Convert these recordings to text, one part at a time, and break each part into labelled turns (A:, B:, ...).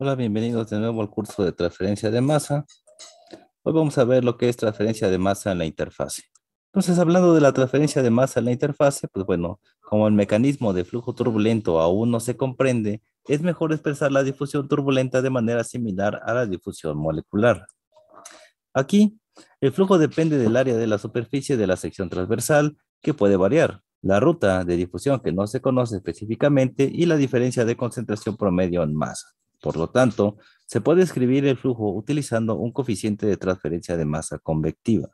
A: Hola, bienvenidos de nuevo al curso de transferencia de masa. Hoy vamos a ver lo que es transferencia de masa en la interfase. Entonces, hablando de la transferencia de masa en la interfase, pues bueno, como el mecanismo de flujo turbulento aún no se comprende, es mejor expresar la difusión turbulenta de manera similar a la difusión molecular. Aquí, el flujo depende del área de la superficie de la sección transversal, que puede variar, la ruta de difusión que no se conoce específicamente y la diferencia de concentración promedio en masa. Por lo tanto, se puede escribir el flujo utilizando un coeficiente de transferencia de masa convectiva.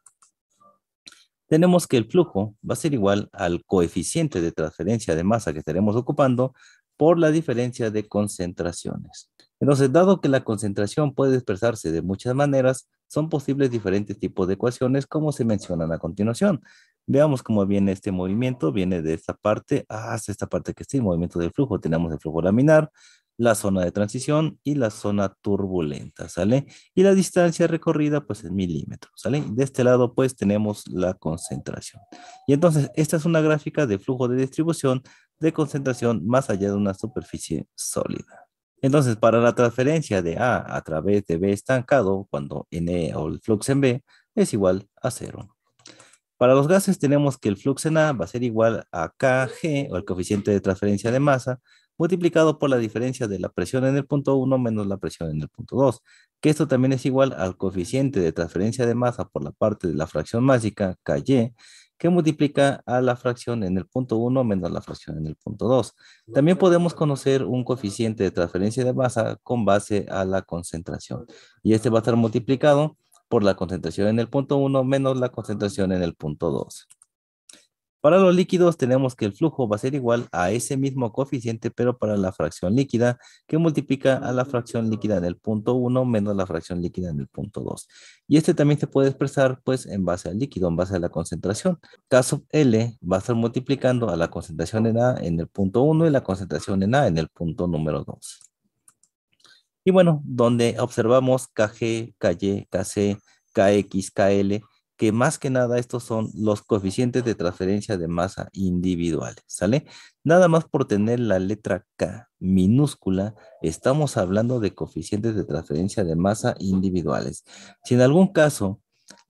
A: Tenemos que el flujo va a ser igual al coeficiente de transferencia de masa que estaremos ocupando por la diferencia de concentraciones. Entonces, dado que la concentración puede expresarse de muchas maneras, son posibles diferentes tipos de ecuaciones como se mencionan a continuación. Veamos cómo viene este movimiento, viene de esta parte ah, hasta esta parte que el movimiento del flujo, tenemos el flujo laminar, la zona de transición y la zona turbulenta, ¿sale? Y la distancia recorrida, pues en milímetros, ¿sale? De este lado, pues tenemos la concentración. Y entonces, esta es una gráfica de flujo de distribución de concentración más allá de una superficie sólida. Entonces, para la transferencia de A a través de B estancado, cuando N o el flux en B es igual a cero. Para los gases tenemos que el flux en A va a ser igual a KG, o el coeficiente de transferencia de masa, multiplicado por la diferencia de la presión en el punto 1 menos la presión en el punto 2, que esto también es igual al coeficiente de transferencia de masa por la parte de la fracción mágica, KY, que multiplica a la fracción en el punto 1 menos la fracción en el punto 2. También podemos conocer un coeficiente de transferencia de masa con base a la concentración. Y este va a estar multiplicado por la concentración en el punto 1 menos la concentración en el punto 2. Para los líquidos tenemos que el flujo va a ser igual a ese mismo coeficiente, pero para la fracción líquida, que multiplica a la fracción líquida en el punto 1 menos la fracción líquida en el punto 2. Y este también se puede expresar pues en base al líquido, en base a la concentración. Caso L va a estar multiplicando a la concentración en A en el punto 1 y la concentración en A en el punto número 2. Y bueno, donde observamos KG, KY, KC, KX, KL, más que nada estos son los coeficientes de transferencia de masa individuales, ¿sale? Nada más por tener la letra K minúscula, estamos hablando de coeficientes de transferencia de masa individuales. Si en algún caso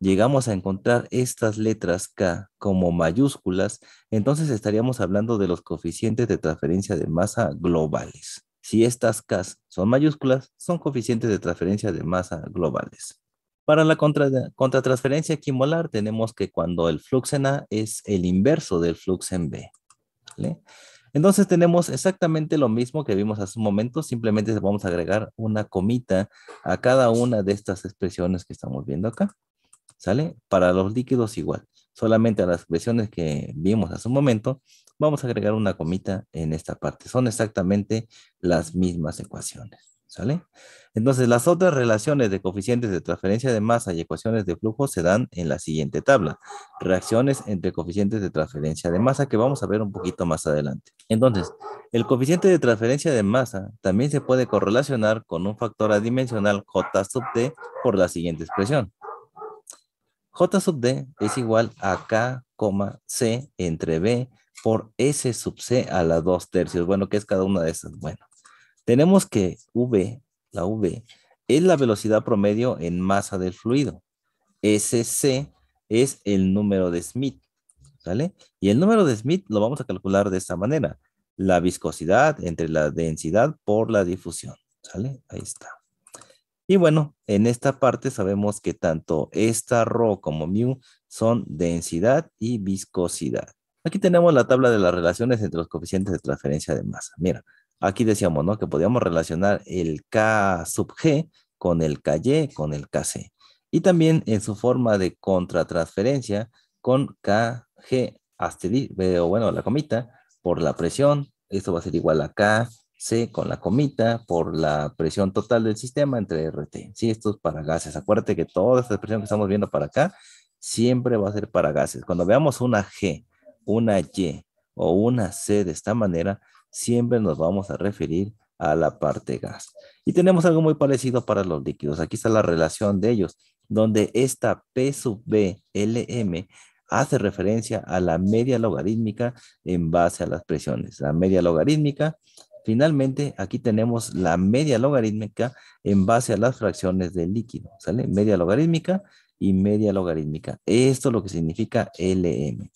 A: llegamos a encontrar estas letras K como mayúsculas, entonces estaríamos hablando de los coeficientes de transferencia de masa globales. Si estas K son mayúsculas, son coeficientes de transferencia de masa globales. Para la contra, contratransferencia quimolar tenemos que cuando el flux en A es el inverso del flux en B. Entonces tenemos exactamente lo mismo que vimos hace un momento, simplemente vamos a agregar una comita a cada una de estas expresiones que estamos viendo acá. ¿Sale? Para los líquidos igual, solamente a las expresiones que vimos hace un momento, vamos a agregar una comita en esta parte. Son exactamente las mismas ecuaciones. ¿Sale? Entonces, las otras relaciones de coeficientes de transferencia de masa y ecuaciones de flujo se dan en la siguiente tabla. Reacciones entre coeficientes de transferencia de masa que vamos a ver un poquito más adelante. Entonces, el coeficiente de transferencia de masa también se puede correlacionar con un factor adimensional J sub D por la siguiente expresión. J sub D es igual a K, C entre B por S sub C a la 2 tercios. Bueno, ¿qué es cada una de esas? Bueno, tenemos que V, la V, es la velocidad promedio en masa del fluido. SC es el número de Smith, ¿sale? Y el número de Smith lo vamos a calcular de esta manera. La viscosidad entre la densidad por la difusión, ¿sale? Ahí está. Y bueno, en esta parte sabemos que tanto esta rho como mu son densidad y viscosidad. Aquí tenemos la tabla de las relaciones entre los coeficientes de transferencia de masa. Mira, Aquí decíamos, ¿no? Que podíamos relacionar el K sub G con el Y con el C, Y también en su forma de contratransferencia con KG asterisco, eh, bueno, la comita, por la presión, esto va a ser igual a KC con la comita, por la presión total del sistema entre RT. Sí, esto es para gases. Acuérdate que toda esta presión que estamos viendo para acá siempre va a ser para gases. Cuando veamos una G, una Y o una C de esta manera, siempre nos vamos a referir a la parte gas. Y tenemos algo muy parecido para los líquidos. Aquí está la relación de ellos, donde esta P sub B LM hace referencia a la media logarítmica en base a las presiones. La media logarítmica, finalmente, aquí tenemos la media logarítmica en base a las fracciones del líquido, ¿sale? Media logarítmica y media logarítmica. Esto es lo que significa LM.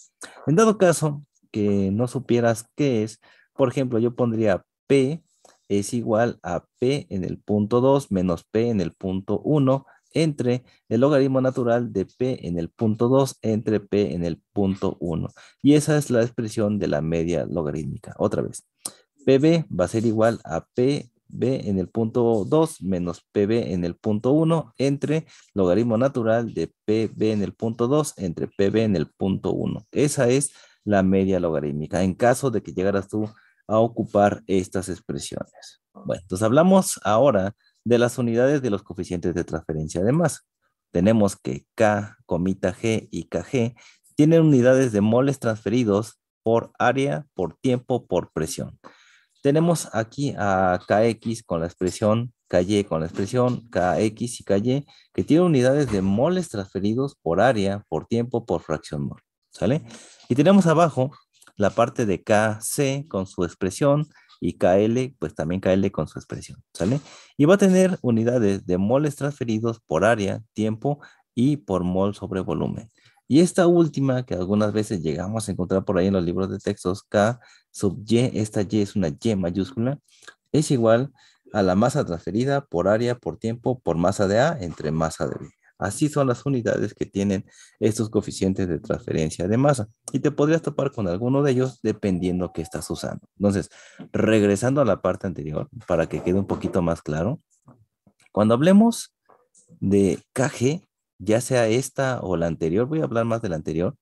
A: En dado caso que no supieras qué es, por ejemplo, yo pondría P es igual a P en el punto 2 menos P en el punto 1 entre el logaritmo natural de P en el punto 2 entre P en el punto 1. Y esa es la expresión de la media logarítmica. Otra vez, PB va a ser igual a pb en el punto 2 menos pb en el punto 1 entre logaritmo natural de pb en el punto 2 entre pb en el punto 1. Esa es la media logarítmica. En caso de que llegaras tú a ocupar estas expresiones. Bueno, entonces hablamos ahora de las unidades de los coeficientes de transferencia de masa. Tenemos que K, comita G y KG tienen unidades de moles transferidos por área, por tiempo, por presión. Tenemos aquí a KX con la expresión, KY con la expresión, KX y KY, que tienen unidades de moles transferidos por área, por tiempo, por fracción mol. ¿Sale? Y tenemos abajo la parte de KC con su expresión y KL, pues también KL con su expresión, ¿sale? Y va a tener unidades de moles transferidos por área, tiempo y por mol sobre volumen. Y esta última, que algunas veces llegamos a encontrar por ahí en los libros de textos, K sub Y, esta Y es una Y mayúscula, es igual a la masa transferida por área, por tiempo, por masa de A entre masa de B. Así son las unidades que tienen estos coeficientes de transferencia de masa. Y te podrías topar con alguno de ellos dependiendo que estás usando. Entonces, regresando a la parte anterior para que quede un poquito más claro. Cuando hablemos de KG, ya sea esta o la anterior, voy a hablar más de la anterior.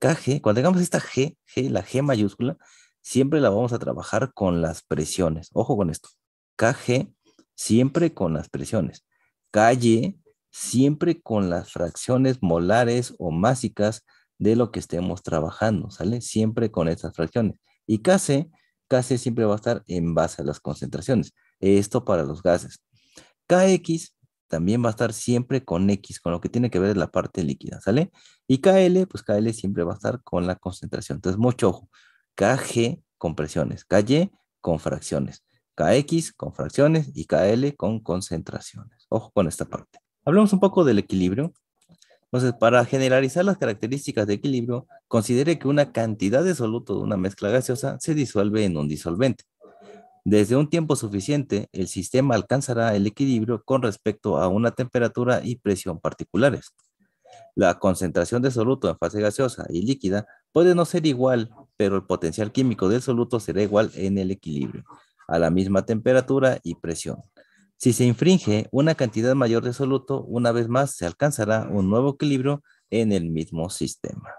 A: KG, cuando tengamos esta G, G, la G mayúscula, siempre la vamos a trabajar con las presiones. Ojo con esto. KG siempre con las presiones. Calle siempre con las fracciones molares o másicas de lo que estemos trabajando, ¿sale? Siempre con estas fracciones. Y Kc, Kc siempre va a estar en base a las concentraciones. Esto para los gases. Kx también va a estar siempre con X, con lo que tiene que ver la parte líquida, ¿sale? Y KL, pues KL siempre va a estar con la concentración. Entonces, mucho ojo. KG con presiones, KY con fracciones, KX con fracciones y KL con concentraciones. Ojo con esta parte. Hablemos un poco del equilibrio. Entonces, para generalizar las características de equilibrio, considere que una cantidad de soluto de una mezcla gaseosa se disuelve en un disolvente. Desde un tiempo suficiente, el sistema alcanzará el equilibrio con respecto a una temperatura y presión particulares. La concentración de soluto en fase gaseosa y líquida puede no ser igual, pero el potencial químico del soluto será igual en el equilibrio, a la misma temperatura y presión. Si se infringe una cantidad mayor de soluto, una vez más se alcanzará un nuevo equilibrio en el mismo sistema.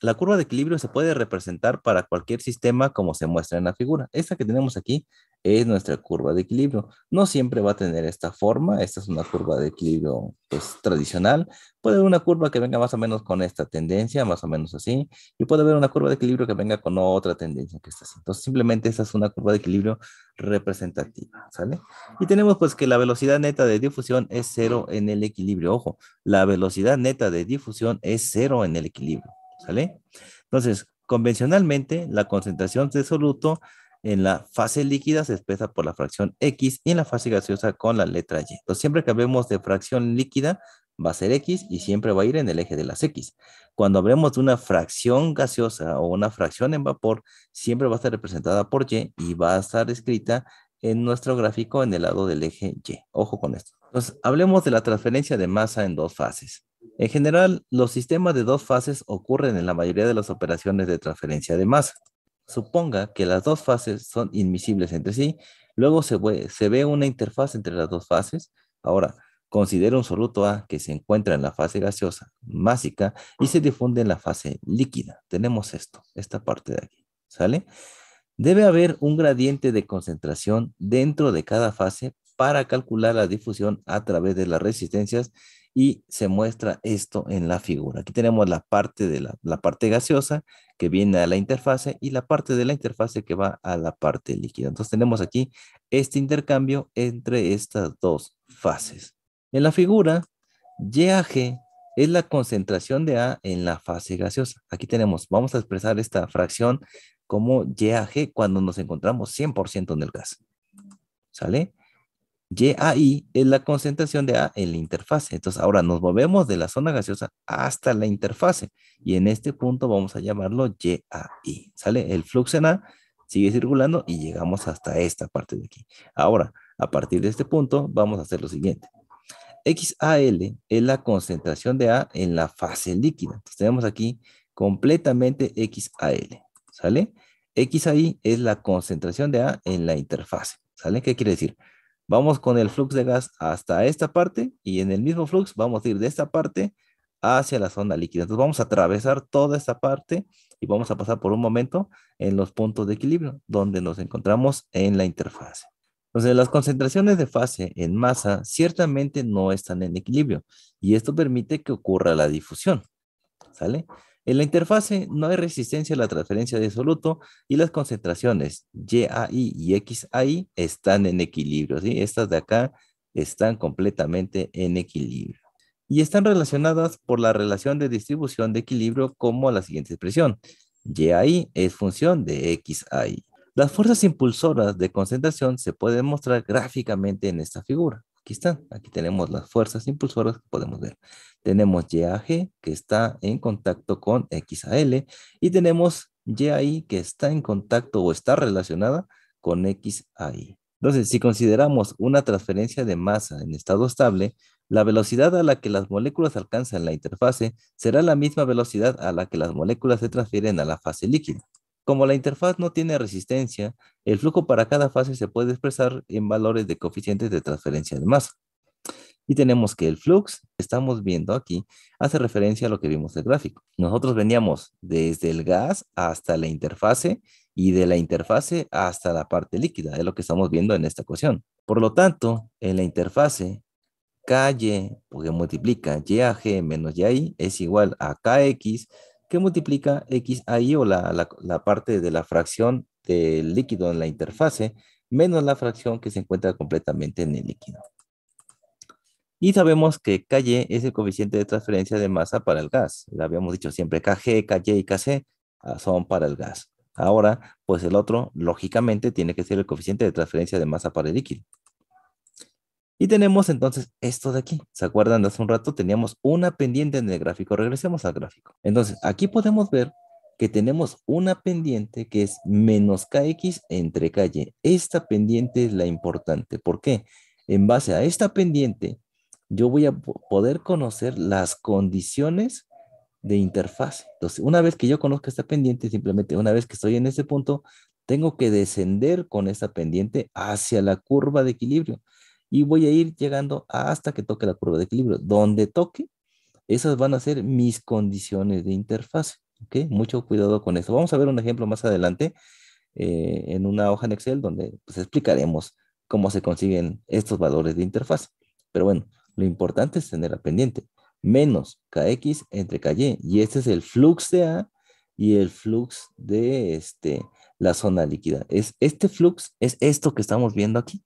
A: La curva de equilibrio se puede representar para cualquier sistema como se muestra en la figura. Esta que tenemos aquí es nuestra curva de equilibrio. No siempre va a tener esta forma, esta es una curva de equilibrio pues tradicional, puede haber una curva que venga más o menos con esta tendencia, más o menos así, y puede haber una curva de equilibrio que venga con otra tendencia que está así. Entonces simplemente esta es una curva de equilibrio representativa, ¿sale? Y tenemos pues que la velocidad neta de difusión es cero en el equilibrio, ojo, la velocidad neta de difusión es cero en el equilibrio, ¿sale? Entonces, convencionalmente la concentración de soluto en la fase líquida se expresa por la fracción X y en la fase gaseosa con la letra Y. Entonces, siempre que hablemos de fracción líquida, va a ser X y siempre va a ir en el eje de las X. Cuando hablemos de una fracción gaseosa o una fracción en vapor, siempre va a estar representada por Y y va a estar escrita en nuestro gráfico en el lado del eje Y. Ojo con esto. Entonces, hablemos de la transferencia de masa en dos fases. En general, los sistemas de dos fases ocurren en la mayoría de las operaciones de transferencia de masa. Suponga que las dos fases son inmisibles entre sí, luego se, ve una interfaz entre las dos fases. Ahora, considera un soluto A que se encuentra en la fase gaseosa másica y se difunde en la fase líquida. Tenemos esto, esta parte de aquí, ¿sale? Debe haber un gradiente de concentración dentro de cada fase para calcular la difusión a través de las resistencias y se muestra esto en la figura. Aquí tenemos la parte de la, la, parte gaseosa que viene a la interfase y la parte de la interfase que va a la parte líquida. Entonces tenemos aquí este intercambio entre estas dos fases. En la figura, YAG es la concentración de A en la fase gaseosa. Aquí tenemos, vamos a expresar esta fracción como YAG cuando nos encontramos 100% en el gas. ¿Sale? YAI es la concentración de A en la interfase. Entonces, ahora nos movemos de la zona gaseosa hasta la interfase. Y en este punto vamos a llamarlo YAI. ¿Sale? El flux en A sigue circulando y llegamos hasta esta parte de aquí. Ahora, a partir de este punto, vamos a hacer lo siguiente. XAL es la concentración de A en la fase líquida. Entonces, tenemos aquí completamente XAL. ¿Sale? XAI es la concentración de A en la interfase. ¿Sale? ¿Qué quiere decir? Vamos con el flux de gas hasta esta parte y en el mismo flux vamos a ir de esta parte hacia la zona líquida. Entonces vamos a atravesar toda esta parte y vamos a pasar por un momento en los puntos de equilibrio donde nos encontramos en la interfase. Entonces las concentraciones de fase en masa ciertamente no están en equilibrio y esto permite que ocurra la difusión. ¿Sale? En la interfase no hay resistencia a la transferencia de soluto y las concentraciones YAI y XAI están en equilibrio. Estas de acá están completamente en equilibrio. Y están relacionadas por la relación de distribución de equilibrio como la siguiente expresión. YAI es función de XAI. Las fuerzas impulsoras de concentración se pueden mostrar gráficamente en esta figura. Aquí están, aquí tenemos las fuerzas impulsoras que podemos ver. Tenemos YAG que está en contacto con XAL y tenemos YAI que está en contacto o está relacionada con XAI. Entonces, si consideramos una transferencia de masa en estado estable, la velocidad a la que las moléculas alcanzan la interfase será la misma velocidad a la que las moléculas se transfieren a la fase líquida. Como la interfaz no tiene resistencia, el flujo para cada fase se puede expresar en valores de coeficientes de transferencia de masa. Y tenemos que el flux, estamos viendo aquí, hace referencia a lo que vimos el gráfico. Nosotros veníamos desde el gas hasta la interfase y de la interfase hasta la parte líquida, es lo que estamos viendo en esta ecuación. Por lo tanto, en la interfase, KY, porque multiplica YAG menos YI, es igual a KX que multiplica x a o la, la, parte de la fracción del líquido en la interfase menos la fracción que se encuentra completamente en el líquido? Y sabemos que KY es el coeficiente de transferencia de masa para el gas. lo habíamos dicho siempre KG, KY y KC ah, son para el gas. Ahora, pues el otro, lógicamente, tiene que ser el coeficiente de transferencia de masa para el líquido. Y tenemos entonces esto de aquí. ¿Se acuerdan? hace un rato teníamos una pendiente en el gráfico. Regresemos al gráfico. Entonces, aquí podemos ver que tenemos una pendiente que es menos kx entre calle. Esta pendiente es la importante. ¿Por qué? En base a esta pendiente, yo voy a poder conocer las condiciones de interfaz. Entonces, una vez que yo conozca esta pendiente, simplemente una vez que estoy en este punto, tengo que descender con esta pendiente hacia la curva de equilibrio y voy a ir llegando hasta que toque la curva de equilibrio. Donde toque, esas van a ser mis condiciones de interfaz. Mucho cuidado con esto. Vamos a ver un ejemplo más adelante eh, en una hoja en Excel donde pues, explicaremos cómo se consiguen estos valores de interfaz. Pero bueno, lo importante es tener pendiente. Menos KX entre KY. Y este es el flux de A y el flux de este, la zona líquida. Es, este flux es esto que estamos viendo aquí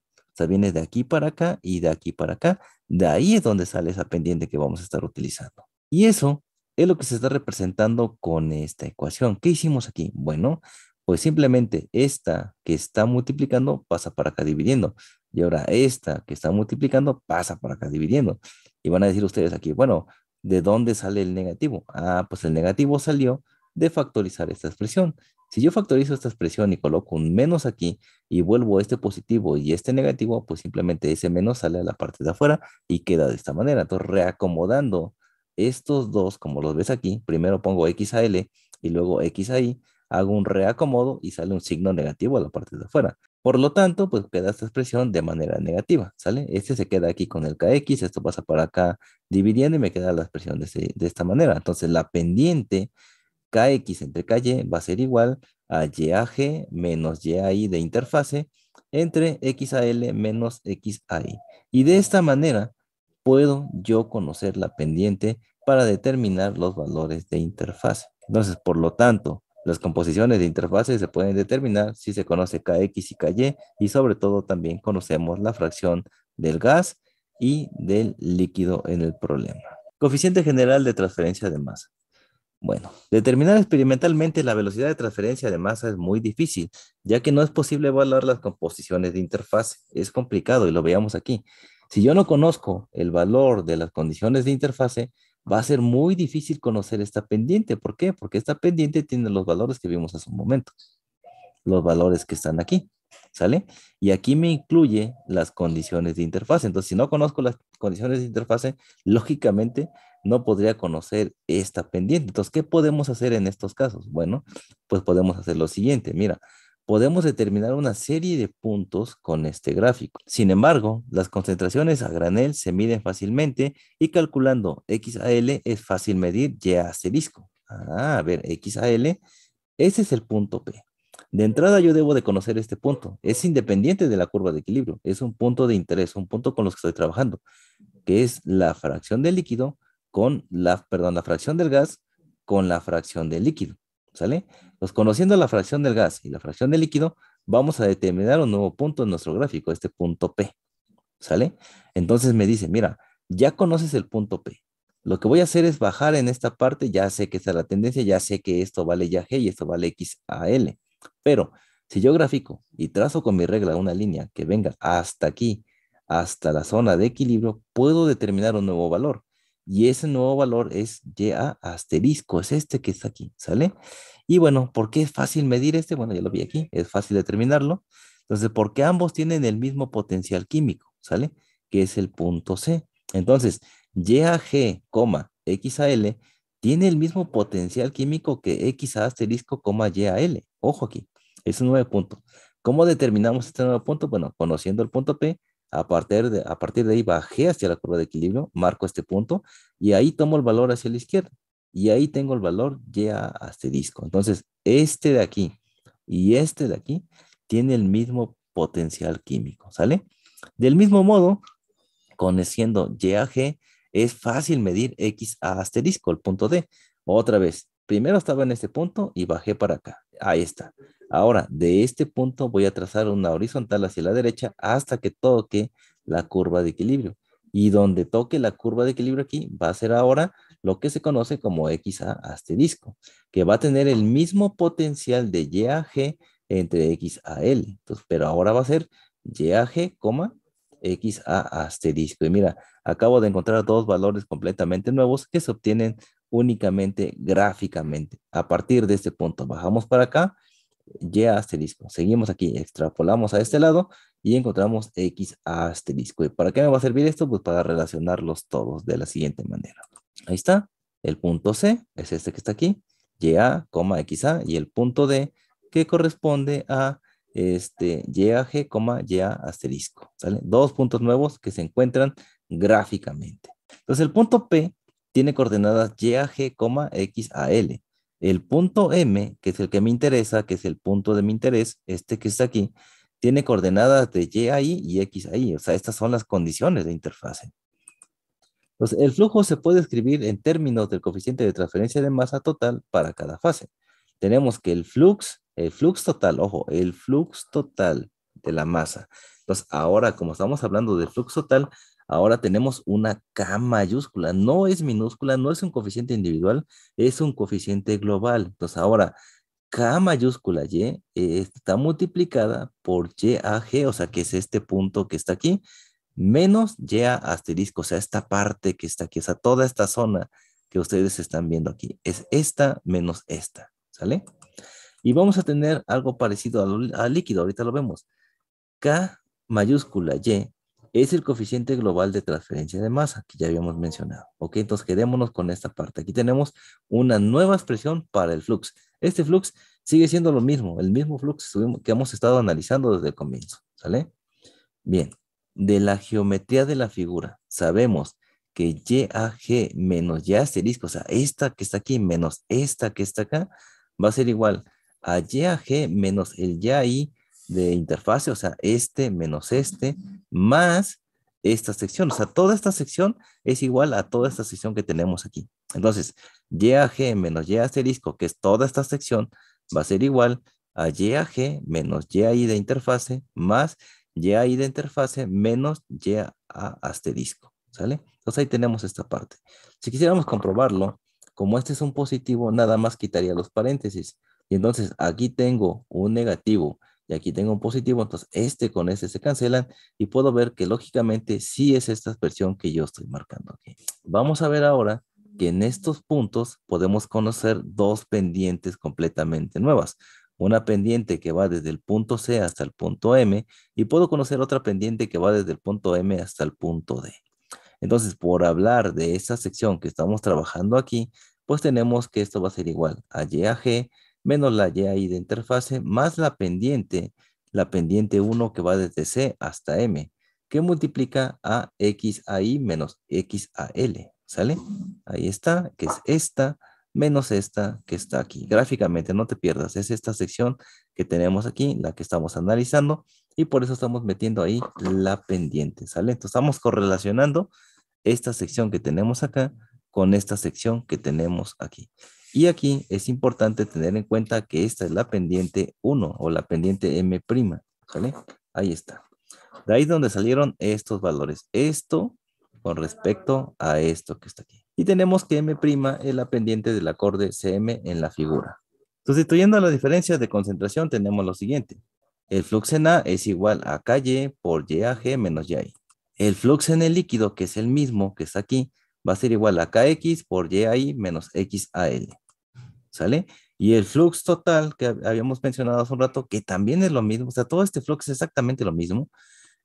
A: viene de aquí para acá y de aquí para acá. De ahí es donde sale esa pendiente que vamos a estar utilizando. Y eso es lo que se está representando con esta ecuación. ¿Qué hicimos aquí? Bueno, pues simplemente esta que está multiplicando pasa para acá dividiendo. Y ahora esta que está multiplicando pasa para acá dividiendo. Y van a decir ustedes aquí, bueno, ¿de dónde sale el negativo? Ah, pues el negativo salió de factorizar esta expresión. Si yo factorizo esta expresión y coloco un menos aquí y vuelvo este positivo y este negativo, pues simplemente ese menos sale a la parte de afuera y queda de esta manera. Entonces, reacomodando estos dos, como los ves aquí, primero pongo X a L y luego X a Y, hago un reacomodo y sale un signo negativo a la parte de afuera. Por lo tanto, pues queda esta expresión de manera negativa, ¿sale? Este se queda aquí con el KX, esto pasa para acá dividiendo y me queda la expresión de, de esta manera. Entonces, la pendiente kx entre ky va a ser igual a yag menos yai de interfase entre xal menos xai. Y de esta manera puedo yo conocer la pendiente para determinar los valores de interfase. Entonces, por lo tanto, las composiciones de interfase se pueden determinar si se conoce kx y ky y sobre todo también conocemos la fracción del gas y del líquido en el problema. Coeficiente general de transferencia de masa. Bueno, determinar experimentalmente la velocidad de transferencia de masa es muy difícil, ya que no es posible evaluar las composiciones de interfase. Es complicado y lo veamos aquí. Si yo no conozco el valor de las condiciones de interfase, va a ser muy difícil conocer esta pendiente. ¿Por qué? Porque esta pendiente tiene los valores que vimos hace un momento. Los valores que están aquí, ¿sale? Y aquí me incluye las condiciones de interfase. Entonces, si no conozco las condiciones de interfase, lógicamente no podría conocer esta pendiente. Entonces, ¿qué podemos hacer en estos casos? Bueno, pues podemos hacer lo siguiente. Mira, podemos determinar una serie de puntos con este gráfico. Sin embargo, las concentraciones a granel se miden fácilmente y calculando X a L es fácil medir Y asterisco. Ah, a ver, X a L, ese es el punto P. De entrada yo debo de conocer este punto. Es independiente de la curva de equilibrio. Es un punto de interés, un punto con los que estoy trabajando, que es la fracción de líquido con la, perdón, la fracción del gas con la fracción del líquido, ¿sale? Pues conociendo la fracción del gas y la fracción del líquido, vamos a determinar un nuevo punto en nuestro gráfico, este punto P, ¿sale? Entonces me dice, mira, ya conoces el punto P. Lo que voy a hacer es bajar en esta parte, ya sé que está la tendencia, ya sé que esto vale ya G y esto vale X a L. Pero si yo grafico y trazo con mi regla una línea que venga hasta aquí, hasta la zona de equilibrio, puedo determinar un nuevo valor. Y ese nuevo valor es YA asterisco, es este que está aquí, ¿sale? Y bueno, ¿por qué es fácil medir este? Bueno, ya lo vi aquí, es fácil determinarlo. Entonces, porque ambos tienen el mismo potencial químico, ¿sale? Que es el punto C. Entonces, YAG, XAL tiene el mismo potencial químico que XA asterisco, YAL. Ojo aquí, es un nuevo punto. ¿Cómo determinamos este nuevo punto? Bueno, conociendo el punto P, a partir, de, a partir de ahí bajé hacia la curva de equilibrio, marco este punto y ahí tomo el valor hacia la izquierda. Y ahí tengo el valor ya asterisco. Entonces, este de aquí y este de aquí tiene el mismo potencial químico, ¿sale? Del mismo modo, conociendo g, es fácil medir X a asterisco, el punto D. Otra vez, primero estaba en este punto y bajé para acá. Ahí está. Ahora, de este punto voy a trazar una horizontal hacia la derecha hasta que toque la curva de equilibrio. Y donde toque la curva de equilibrio aquí va a ser ahora lo que se conoce como XA asterisco, que va a tener el mismo potencial de YAG entre XAL. L. pero ahora va a ser YAG, XA asterisco. Y mira, acabo de encontrar dos valores completamente nuevos que se obtienen únicamente gráficamente. A partir de este punto, bajamos para acá y asterisco. Seguimos aquí, extrapolamos a este lado y encontramos X asterisco. ¿Y para qué me va a servir esto? Pues para relacionarlos todos de la siguiente manera. Ahí está. El punto C es este que está aquí. YA, XA y el punto D que corresponde a este YAG, YA asterisco. Dos puntos nuevos que se encuentran gráficamente. Entonces el punto P tiene coordenadas g, YAG, XAL el punto M, que es el que me interesa, que es el punto de mi interés, este que está aquí, tiene coordenadas de y ahí y x ahí. O sea, estas son las condiciones de interfase. Entonces, el flujo se puede escribir en términos del coeficiente de transferencia de masa total para cada fase. Tenemos que el flux, el flux total, ojo, el flux total de la masa. Entonces, ahora como estamos hablando del flux total, Ahora tenemos una K mayúscula, no es minúscula, no es un coeficiente individual, es un coeficiente global. Entonces ahora K mayúscula Y eh, está multiplicada por YAG, o sea que es este punto que está aquí, menos YA asterisco, o sea esta parte que está aquí, o sea toda esta zona que ustedes están viendo aquí, es esta menos esta, ¿sale? Y vamos a tener algo parecido al líquido, ahorita lo vemos. K mayúscula Y es el coeficiente global de transferencia de masa que ya habíamos mencionado. Ok, entonces quedémonos con esta parte. Aquí tenemos una nueva expresión para el flux. Este flux sigue siendo lo mismo, el mismo flux que hemos estado analizando desde el comienzo. ¿Sale? Bien, de la geometría de la figura, sabemos que YAG menos YA asterisco, o sea, esta que está aquí menos esta que está acá, va a ser igual a YAG menos el YI de interfase, o sea, este menos este, más esta sección. O sea, toda esta sección es igual a toda esta sección que tenemos aquí. Entonces, g menos Y asterisco, que es toda esta sección, va a ser igual a g menos i de interfase más i de interfase menos YA asterisco. ¿Sale? Entonces ahí tenemos esta parte. Si quisiéramos comprobarlo, como este es un positivo, nada más quitaría los paréntesis. Y entonces aquí tengo un negativo y aquí tengo un positivo, entonces este con este se cancelan y puedo ver que lógicamente sí es esta expresión que yo estoy marcando aquí. Vamos a ver ahora que en estos puntos podemos conocer dos pendientes completamente nuevas. Una pendiente que va desde el punto C hasta el punto M y puedo conocer otra pendiente que va desde el punto M hasta el punto D. Entonces, por hablar de esa sección que estamos trabajando aquí, pues tenemos que esto va a ser igual a Y a G menos la Y de interfase, más la pendiente, la pendiente 1 que va desde C hasta M, que multiplica a XAI menos XAL, ¿sale? Ahí está, que es esta, menos esta que está aquí. Gráficamente, no te pierdas, es esta sección que tenemos aquí, la que estamos analizando, y por eso estamos metiendo ahí la pendiente, ¿sale? Entonces, estamos correlacionando esta sección que tenemos acá con esta sección que tenemos aquí. Y aquí es importante tener en cuenta que esta es la pendiente 1 o la pendiente M', ¿sale? Ahí está. De ahí donde salieron estos valores. Esto con respecto a esto que está aquí. Y tenemos que M' es la pendiente del acorde CM en la figura. Sustituyendo las diferencias de concentración tenemos lo siguiente. El flux en A es igual a KY por YAG menos YI. El flux en el líquido, que es el mismo que está aquí, va a ser igual a KX por YI menos XAL. ¿Sale? Y el flux total que habíamos mencionado hace un rato, que también es lo mismo, o sea, todo este flux es exactamente lo mismo,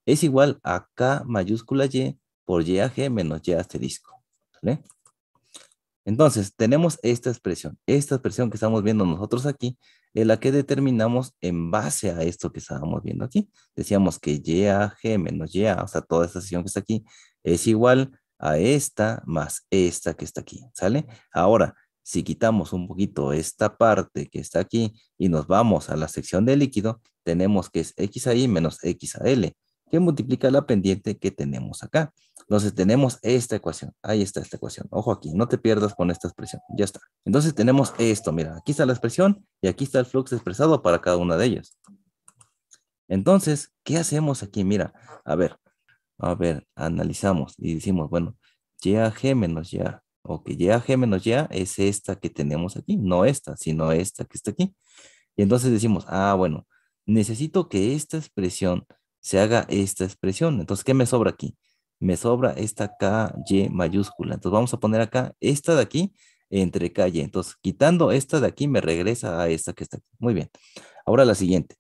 A: es igual a K mayúscula Y por YAG menos Y asterisco. ¿Sale? Entonces, tenemos esta expresión. Esta expresión que estamos viendo nosotros aquí en la que determinamos en base a esto que estábamos viendo aquí. Decíamos que YAG menos YA, o sea, toda esta sesión que está aquí, es igual a esta más esta que está aquí, ¿sale? Ahora, si quitamos un poquito esta parte que está aquí y nos vamos a la sección de líquido, tenemos que es x ahí menos x l, que multiplica la pendiente que tenemos acá. Entonces tenemos esta ecuación. Ahí está esta ecuación. Ojo aquí, no te pierdas con esta expresión. Ya está. Entonces tenemos esto, mira, aquí está la expresión y aquí está el flux expresado para cada una de ellas. Entonces, ¿qué hacemos aquí? Mira, a ver, a ver, analizamos y decimos, bueno, ya g menos YA, o que g menos YA es esta que tenemos aquí, no esta, sino esta que está aquí. Y entonces decimos, ah, bueno, necesito que esta expresión se haga esta expresión. Entonces, ¿qué me sobra aquí? Me sobra esta KY mayúscula. Entonces, vamos a poner acá esta de aquí entre calle. Entonces, quitando esta de aquí, me regresa a esta que está aquí. Muy bien. Ahora la siguiente.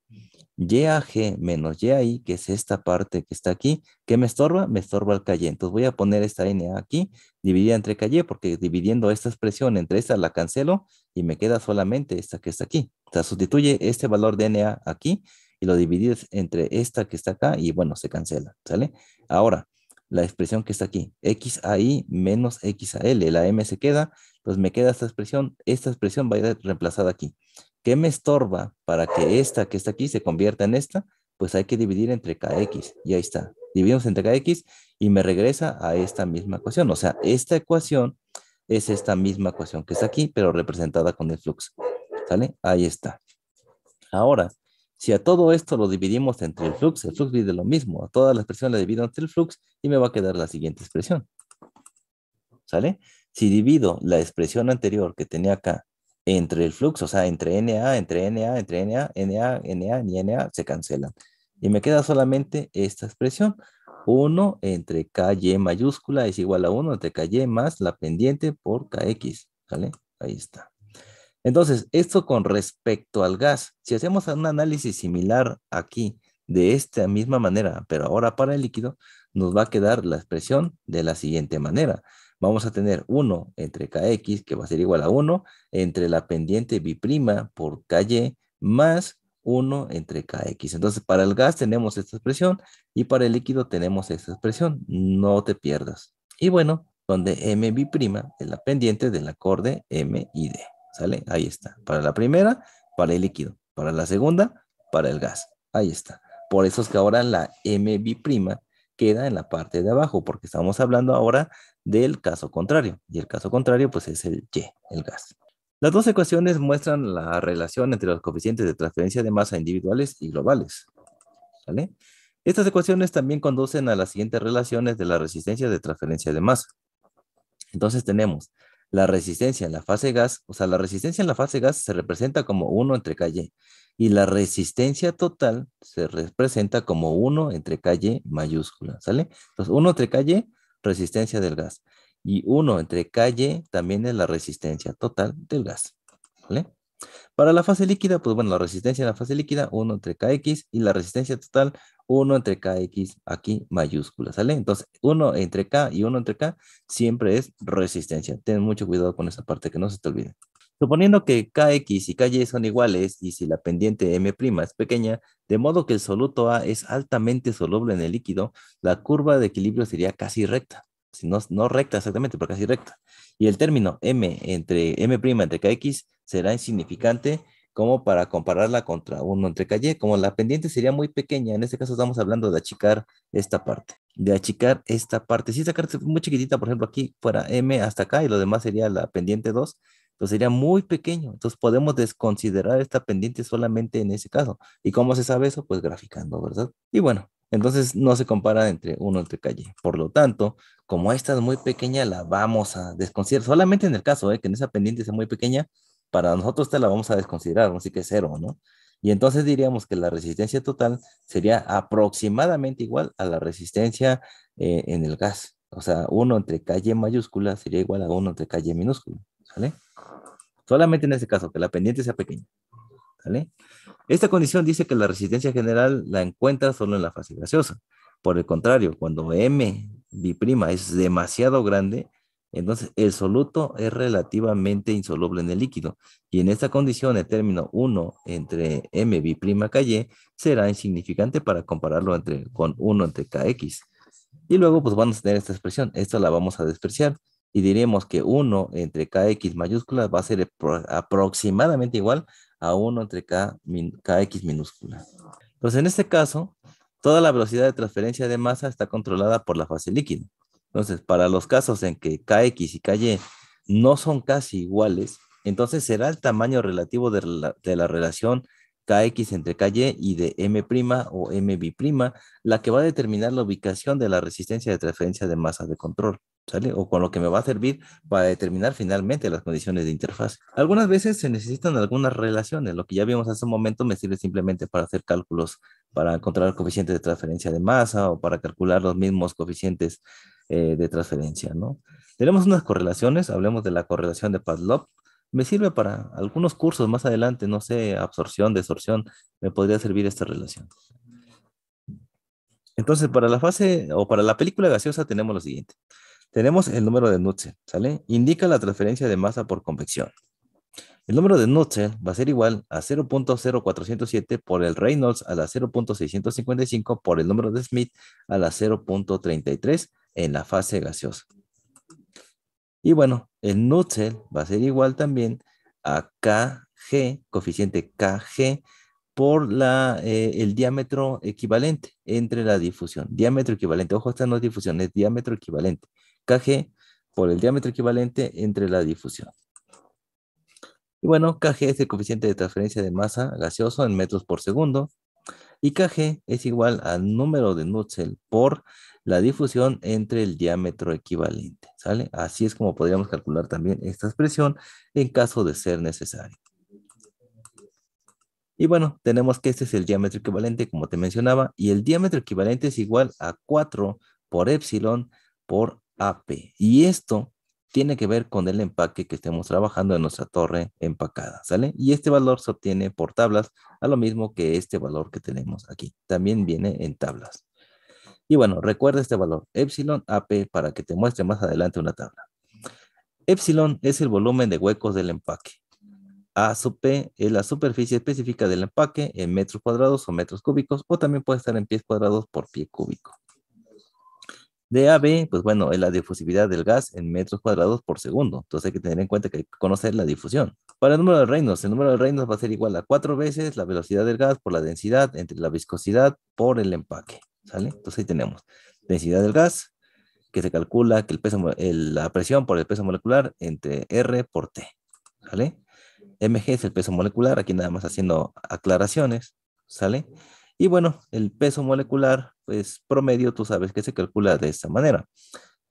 A: YAG menos YAI, que es esta parte que está aquí, que me estorba, me estorba el calle. Entonces voy a poner esta N aquí, dividida entre calle, porque dividiendo esta expresión entre esta la cancelo y me queda solamente esta que está aquí. O sea, sustituye este valor de NA aquí y lo divides entre esta que está acá y bueno, se cancela, ¿sale? Ahora, la expresión que está aquí, XAI menos XAL, la M se queda, pues me queda esta expresión, esta expresión va a ir reemplazada aquí. ¿Qué me estorba para que esta que está aquí se convierta en esta? Pues hay que dividir entre kx. Y ahí está. Dividimos entre kx y me regresa a esta misma ecuación. O sea, esta ecuación es esta misma ecuación que está aquí, pero representada con el flux, ¿Sale? Ahí está. Ahora, si a todo esto lo dividimos entre el flux, el flux divide lo mismo. A toda la expresión la divido entre el flux y me va a quedar la siguiente expresión. ¿Sale? Si divido la expresión anterior que tenía acá entre el flux, o sea, entre NA, entre NA, entre NA, NA, NA, ni NA, se cancelan. Y me queda solamente esta expresión. 1 entre KY mayúscula es igual a 1 entre KY más la pendiente por KX. ¿Vale? Ahí está. Entonces, esto con respecto al gas. Si hacemos un análisis similar aquí, de esta misma manera, pero ahora para el líquido, nos va a quedar la expresión de la siguiente manera vamos a tener 1 entre kx, que va a ser igual a 1, entre la pendiente b' por ky, más 1 entre kx. Entonces, para el gas tenemos esta expresión y para el líquido tenemos esta expresión. No te pierdas. Y bueno, donde m es la pendiente del acorde m y d. ¿Sale? Ahí está. Para la primera, para el líquido. Para la segunda, para el gas. Ahí está. Por eso es que ahora la m queda en la parte de abajo, porque estamos hablando ahora del caso contrario. Y el caso contrario, pues es el Y, el gas. Las dos ecuaciones muestran la relación entre los coeficientes de transferencia de masa individuales y globales. Estas ecuaciones también conducen a las siguientes relaciones de la resistencia de transferencia de masa. Entonces tenemos la resistencia en la fase gas, o sea, la resistencia en la fase gas se representa como 1 entre calle y la resistencia total se representa como 1 entre calle mayúscula, ¿sale? Entonces, 1 entre calle resistencia del gas. Y 1 entre calle también es la resistencia total del gas. ¿Vale? Para la fase líquida, pues bueno, la resistencia de la fase líquida, 1 entre KX, y la resistencia total, 1 entre KX, aquí mayúscula, ¿sale? Entonces, 1 entre K y 1 entre K siempre es resistencia. Ten mucho cuidado con esa parte, que no se te olvide. Suponiendo que Kx y Ky son iguales y si la pendiente M' es pequeña, de modo que el soluto A es altamente soluble en el líquido, la curva de equilibrio sería casi recta. Si no, no recta exactamente, pero casi recta. Y el término M entre M' entre Kx será insignificante como para compararla contra uno entre Ky, como la pendiente sería muy pequeña, en este caso estamos hablando de achicar esta parte, de achicar esta parte. Si esta muy chiquitita, por ejemplo, aquí fuera M hasta acá y lo demás sería la pendiente 2, entonces sería muy pequeño. Entonces podemos desconsiderar esta pendiente solamente en ese caso. ¿Y cómo se sabe eso? Pues graficando, ¿verdad? Y bueno, entonces no se compara entre uno entre calle. Por lo tanto, como esta es muy pequeña, la vamos a desconsiderar. Solamente en el caso, ¿eh? que en esa pendiente sea muy pequeña, para nosotros esta la vamos a desconsiderar, así que cero, ¿no? Y entonces diríamos que la resistencia total sería aproximadamente igual a la resistencia eh, en el gas. O sea, 1 entre calle mayúscula sería igual a 1 entre calle minúscula. ¿Vale? Solamente en este caso, que la pendiente sea pequeña. ¿Vale? Esta condición dice que la resistencia general la encuentra solo en la fase gaseosa. Por el contrario, cuando M prima es demasiado grande, entonces el soluto es relativamente insoluble en el líquido. Y en esta condición, el término 1 entre M prima será insignificante para compararlo entre, con 1 entre KX. Y luego, pues vamos a tener esta expresión. Esta la vamos a despreciar y diríamos que 1 entre kx mayúscula va a ser aproximadamente igual a 1 entre kx minúscula. Entonces, en este caso, toda la velocidad de transferencia de masa está controlada por la fase líquida. Entonces, para los casos en que kx y ky no son casi iguales, entonces será el tamaño relativo de la, de la relación kx entre ky y de m' o mb' la que va a determinar la ubicación de la resistencia de transferencia de masa de control. ¿sale? O con lo que me va a servir para determinar finalmente las condiciones de interfaz. Algunas veces se necesitan algunas relaciones. Lo que ya vimos hace un momento me sirve simplemente para hacer cálculos, para encontrar coeficientes de transferencia de masa o para calcular los mismos coeficientes eh, de transferencia, Tenemos unas correlaciones, hablemos de la correlación de Pavlov. Me sirve para algunos cursos más adelante, no sé, absorción, desorción, me podría servir esta relación. Entonces, para la fase o para la película gaseosa tenemos lo siguiente. Tenemos el número de Knudsen, ¿sale? Indica la transferencia de masa por convección. El número de Knudsen va a ser igual a 0.0407 por el Reynolds a la 0.655 por el número de Smith a la 0.33 en la fase gaseosa. Y bueno, el Knudsen va a ser igual también a KG, coeficiente KG, por la, eh, el diámetro equivalente entre la difusión. Diámetro equivalente, ojo, esta no es difusión, es diámetro equivalente. KG por el diámetro equivalente entre la difusión. Y bueno, KG es el coeficiente de transferencia de masa gaseoso en metros por segundo. Y KG es igual al número de Nutzel por la difusión entre el diámetro equivalente. ¿Sale? Así es como podríamos calcular también esta expresión en caso de ser necesario. Y bueno, tenemos que este es el diámetro equivalente, como te mencionaba, y el diámetro equivalente es igual a 4 por epsilon por AP. Y esto tiene que ver con el empaque que estemos trabajando en nuestra torre empacada, ¿sale? Y este valor se obtiene por tablas, a lo mismo que este valor que tenemos aquí. También viene en tablas. Y bueno, recuerda este valor, epsilon AP, para que te muestre más adelante una tabla. Epsilon es el volumen de huecos del empaque. A sub P es la superficie específica del empaque en metros cuadrados o metros cúbicos, o también puede estar en pies cuadrados por pie cúbico. De AB, pues bueno, es la difusividad del gas en metros cuadrados por segundo. Entonces hay que tener en cuenta que hay que conocer la difusión. Para el número de reinos, el número de reinos va a ser igual a cuatro veces la velocidad del gas por la densidad entre la viscosidad por el empaque. ¿Sale? Entonces ahí tenemos densidad del gas, que se calcula que el peso, la presión por el peso molecular entre R por T. ¿Sale? MG es el peso molecular, aquí nada más haciendo aclaraciones. ¿Sale? Y bueno, el peso molecular pues, promedio tú sabes que se calcula de esta manera.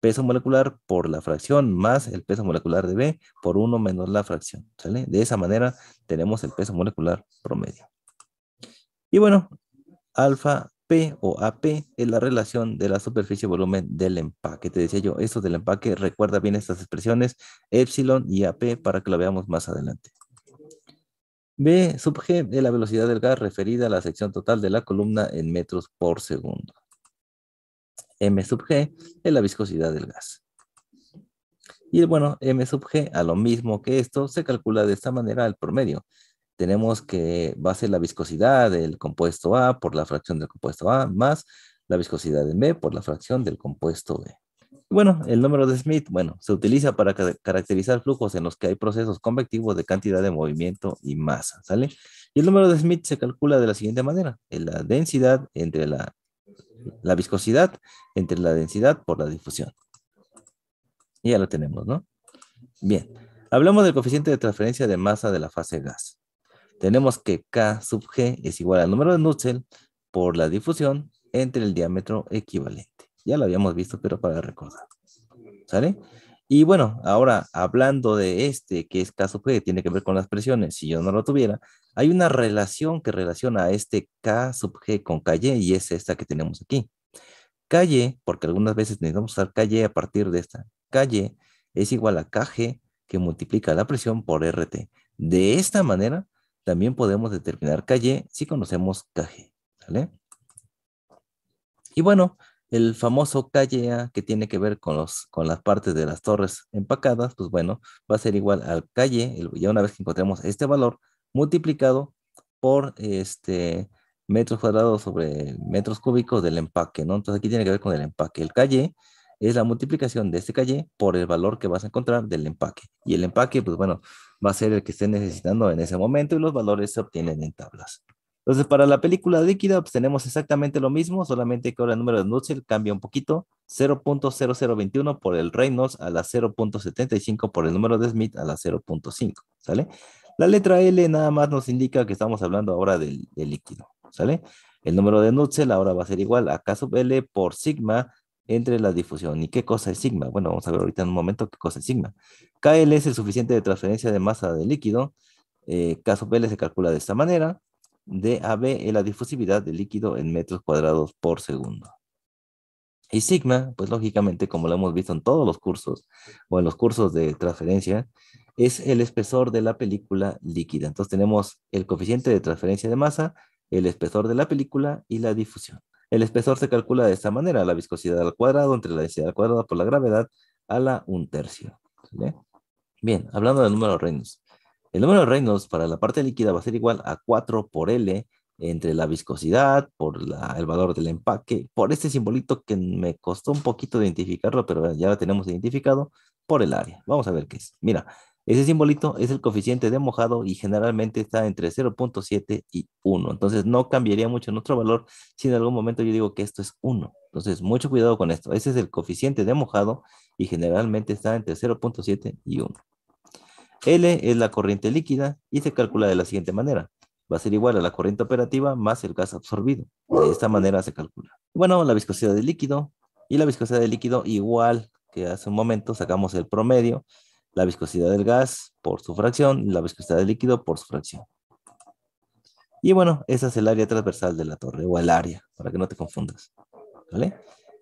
A: Peso molecular por la fracción más el peso molecular de B por 1 menos la fracción. ¿sale? De esa manera tenemos el peso molecular promedio. Y bueno, alfa P o AP es la relación de la superficie volumen del empaque. Te decía yo, esto del empaque, recuerda bien estas expresiones, epsilon y AP para que lo veamos más adelante. B sub g es la velocidad del gas referida a la sección total de la columna en metros por segundo. M sub g es la viscosidad del gas. Y bueno, M sub g, a lo mismo que esto, se calcula de esta manera el promedio. Tenemos que va a ser la viscosidad del compuesto A por la fracción del compuesto A más la viscosidad de B por la fracción del compuesto B. Bueno, el número de Smith, bueno, se utiliza para caracterizar flujos en los que hay procesos convectivos de cantidad de movimiento y masa, ¿sale? Y el número de Smith se calcula de la siguiente manera, la densidad entre la, viscosidad entre la densidad por la difusión. Y ya lo tenemos, ¿no? Bien, hablamos del coeficiente de transferencia de masa de la fase gas. Tenemos que K sub G es igual al número de Nutzel por la difusión entre el diámetro equivalente ya lo habíamos visto, pero para recordar. ¿Sale? Y bueno, ahora hablando de este, que es K sub G tiene que ver con las presiones, si yo no lo tuviera, hay una relación que relaciona a este K sub G con calle y es esta que tenemos aquí. Calle, porque algunas veces necesitamos usar calle a partir de esta. Calle es igual a KG que multiplica la presión por RT. De esta manera, también podemos determinar calle si conocemos KG. ¿Sale? Y bueno, el famoso calle A que tiene que ver con, los, con las partes de las torres empacadas, pues bueno, va a ser igual al calle, ya una vez que encontremos este valor, multiplicado por este metros cuadrados sobre metros cúbicos del empaque, ¿no? Entonces aquí tiene que ver con el empaque. El calle es la multiplicación de este calle por el valor que vas a encontrar del empaque. Y el empaque, pues bueno, va a ser el que esté necesitando en ese momento y los valores se obtienen en tablas. Entonces, para la película líquida, pues tenemos exactamente lo mismo, solamente que ahora el número de Nutzel cambia un poquito, 0.0021 por el Reynolds a la 0.75 por el número de Smith a la 0.5, ¿sale? La letra L nada más nos indica que estamos hablando ahora del, líquido, ¿sale? El número de Nutzel ahora va a ser igual a K sub L por sigma entre la difusión. ¿Y qué cosa es sigma? Bueno, vamos a ver ahorita en un momento qué cosa es sigma. KL es el suficiente de transferencia de masa de líquido. K eh, sub L se calcula de esta manera de AB es la difusividad de líquido en metros cuadrados por segundo. Y sigma, pues lógicamente, como lo hemos visto en todos los cursos o en los cursos de transferencia, es el espesor de la película líquida. Entonces tenemos el coeficiente de transferencia de masa, el espesor de la película y la difusión. El espesor se calcula de esta manera, la viscosidad al cuadrado entre la densidad al cuadrado por la gravedad a la un tercio. Bien, hablando de números reinos. El número de Reynolds para la parte líquida va a ser igual a 4 por L entre la viscosidad, por el valor del empaque, por este simbolito que me costó un poquito identificarlo, pero ya lo tenemos identificado, por el área. Vamos a ver qué es. Mira, ese simbolito es el coeficiente de mojado y generalmente está entre 0.7 y 1. Entonces no cambiaría mucho nuestro valor si en algún momento yo digo que esto es 1. Entonces mucho cuidado con esto. Ese es el coeficiente de mojado y generalmente está entre 0.7 y 1. L es la corriente líquida y se calcula de la siguiente manera. Va a ser igual a la corriente operativa más el gas absorbido. De esta manera se calcula. Bueno, la viscosidad del líquido y la viscosidad del líquido igual que hace un momento sacamos el promedio, la viscosidad del gas por su fracción, la viscosidad del líquido por su fracción. Y bueno, esa es el área transversal de la torre o el área, para que no te confundas. ¿Vale?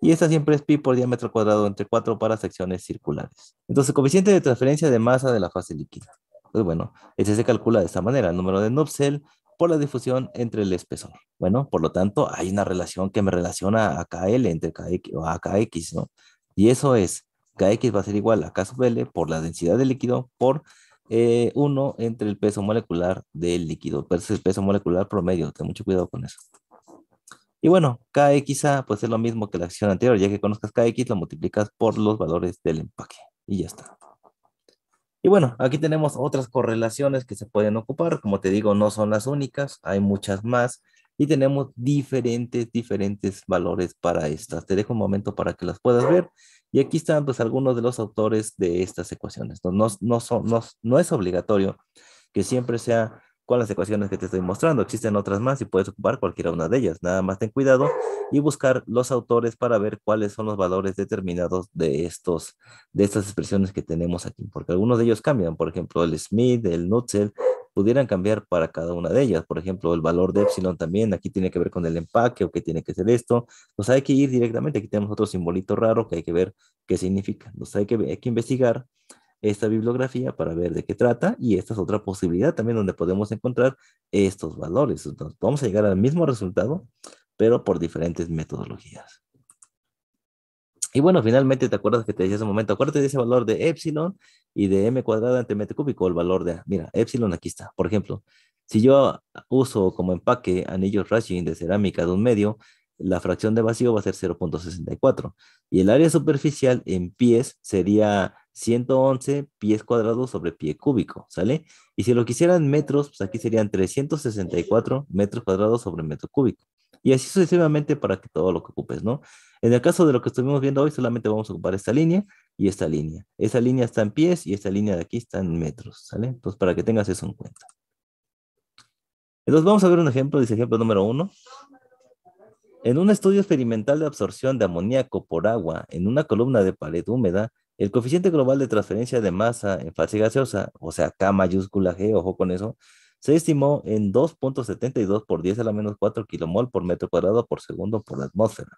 A: y esta siempre es pi por diámetro cuadrado entre 4 para secciones circulares. Entonces, coeficiente de transferencia de masa de la fase líquida. Pues bueno, ese se calcula de esta manera, el número de Nubsel por la difusión entre el espesor. Bueno, por lo tanto, hay una relación que me relaciona a KL entre KX o KX, ¿no? Y eso es, KX va a ser igual a K sub L por la densidad del líquido por 1 eh, entre el peso molecular del líquido, es el peso molecular promedio. Ten mucho cuidado con eso. Y bueno, KXA pues es lo mismo que la acción anterior, ya que conozcas KX lo multiplicas por los valores del empaque y ya está. Y bueno, aquí tenemos otras correlaciones que se pueden ocupar, como te digo, no son las únicas, hay muchas más y tenemos diferentes, diferentes valores para estas. Te dejo un momento para que las puedas ver. Y aquí están pues algunos de los autores de estas ecuaciones. No, son, no, no es obligatorio que siempre sea con las ecuaciones que te estoy mostrando. Existen otras más y puedes ocupar cualquiera una de ellas. Nada más ten cuidado y buscar los autores para ver cuáles son los valores determinados de, estos, de estas expresiones que tenemos aquí, porque algunos de ellos cambian. Por ejemplo, el Smith, el Nutzel, pudieran cambiar para cada una de ellas. Por ejemplo, el valor de epsilon también, aquí tiene que ver con el empaque o qué tiene que ser esto. Entonces hay que ir directamente, aquí tenemos otro simbolito raro que hay que ver qué significa. Entonces hay que, hay que investigar esta bibliografía para ver de qué trata y esta es otra posibilidad también donde podemos encontrar estos valores. Entonces, vamos a llegar al mismo resultado, pero por diferentes metodologías. Y bueno, finalmente, ¿te acuerdas que te decía hace un momento? Acuérdate de ese valor de epsilon y de m cuadrada ante metro cúbico, el valor de, mira, epsilon aquí está. Por ejemplo, si yo uso como empaque anillos Rushing de cerámica de un medio, la fracción de vacío va a ser 0.64. Y el área superficial en pies sería 111 pies cuadrados sobre pie cúbico, ¿sale? Y si lo quisieran metros, pues aquí serían 364 metros cuadrados sobre metro cúbico. Y así sucesivamente para que todo lo que ocupes, ¿no? En el caso de lo que estuvimos viendo hoy, solamente vamos a ocupar esta línea y esta línea. Esa línea está en pies y esta línea de aquí está en metros, ¿sale? Entonces, para que tengas eso en cuenta. Entonces, vamos a ver un ejemplo, dice ejemplo número uno. En un estudio experimental de absorción de amoníaco por agua en una columna de pared húmeda, el coeficiente global de transferencia de masa en fase gaseosa, o sea, K mayúscula G, ojo con eso, se estimó en 2.72 por 10 a la menos 4 kilomol por metro cuadrado por segundo por la atmósfera.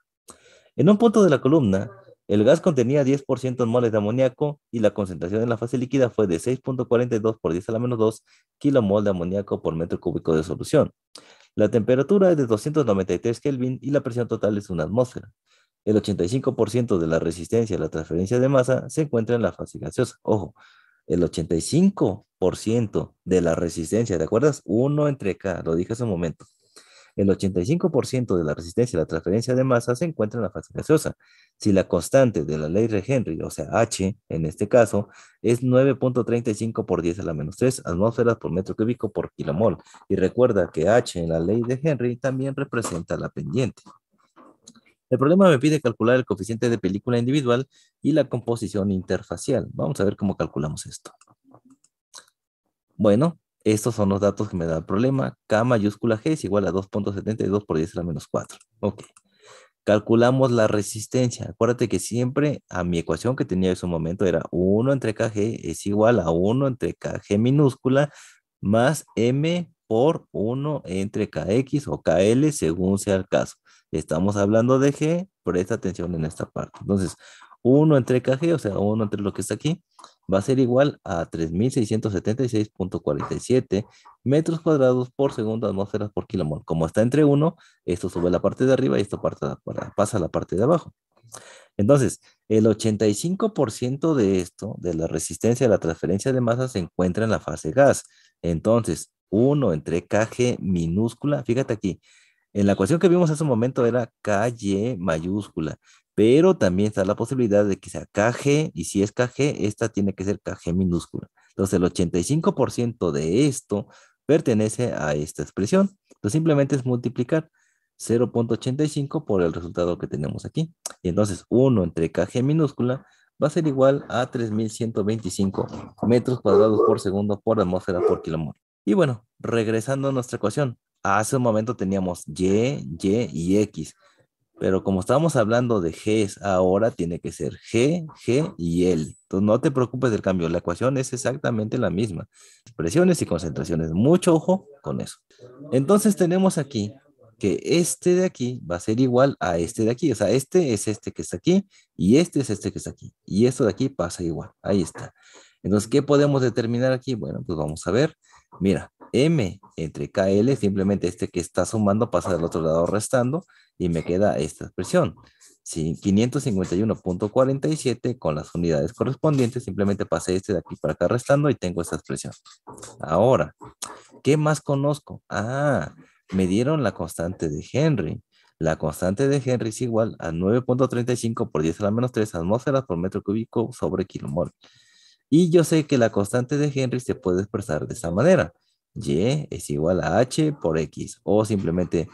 A: En un punto de la columna, el gas contenía 10% moles de amoníaco y la concentración en la fase líquida fue de 6.42 por 10 a la menos 2 kilomol de amoníaco por metro cúbico de solución. La temperatura es de 293 Kelvin y la presión total es una atmósfera. El 85% de la resistencia a la transferencia de masa se encuentra en la fase gaseosa. Ojo, el 85% de la resistencia, ¿de acuerdas? Uno entre K, lo dije hace un momento. El 85% de la resistencia a la transferencia de masa se encuentra en la fase gaseosa. Si la constante de la ley de Henry, o sea H en este caso, es 9.35 por 10 a la menos 3 atmósferas por metro cúbico por kilomol. Y recuerda que H en la ley de Henry también representa la pendiente. El problema me pide calcular el coeficiente de película individual y la composición interfacial. Vamos a ver cómo calculamos esto. Bueno, estos son los datos que me da el problema. K mayúscula G es igual a 2.72 por 10 a la menos 4. Ok. Calculamos la resistencia. Acuérdate que siempre a mi ecuación que tenía en su momento era 1 entre KG es igual a 1 entre KG minúscula más M por 1 entre KX o KL según sea el caso. Estamos hablando de G, presta atención en esta parte. Entonces, 1 entre KG, o sea, 1 entre lo que está aquí, va a ser igual a 3676.47 metros cuadrados por segundo atmósfera por kilomol. Como está entre 1, esto sube a la parte de arriba y esto parte pasa a la parte de abajo. Entonces, el 85% de esto, de la resistencia a la transferencia de masa, se encuentra en la fase gas. Entonces, 1 entre KG minúscula, fíjate aquí, en la ecuación que vimos hace un momento era KY mayúscula, pero también está la posibilidad de que sea KG, y si es KG, esta tiene que ser KG minúscula. Entonces, el 85% de esto pertenece a esta expresión. Entonces, simplemente es multiplicar 0.85 por el resultado que tenemos aquí. Y entonces, 1 entre KG minúscula va a ser igual a 3.125 metros cuadrados por segundo por atmósfera por kilomol. Y bueno, regresando a nuestra ecuación, hace un momento teníamos Y, Y y X, pero como estábamos hablando de Gs, ahora tiene que ser G, G y L. Entonces no te preocupes del cambio, la ecuación es exactamente la misma. Presiones y concentraciones, mucho ojo con eso. Entonces tenemos aquí que este de aquí va a ser igual a este de aquí. O sea, este es este que está aquí y este es este que está aquí. Y esto de aquí pasa igual. Ahí está. Entonces, ¿qué podemos determinar aquí? Bueno, pues vamos a ver. Mira, M entre KL, simplemente este que está sumando pasa del otro lado restando y me queda esta expresión. Si 551.47 con las unidades correspondientes, simplemente pasé este de aquí para acá restando y tengo esta expresión. Ahora, ¿qué más conozco? Ah, me dieron la constante de Henry. La constante de Henry es igual a 9.35 por 10 a la menos 3 atmósferas por metro cúbico sobre kilomol. Y yo sé que la constante de Henry se puede expresar de esta manera. Y es igual a H por X. O simplemente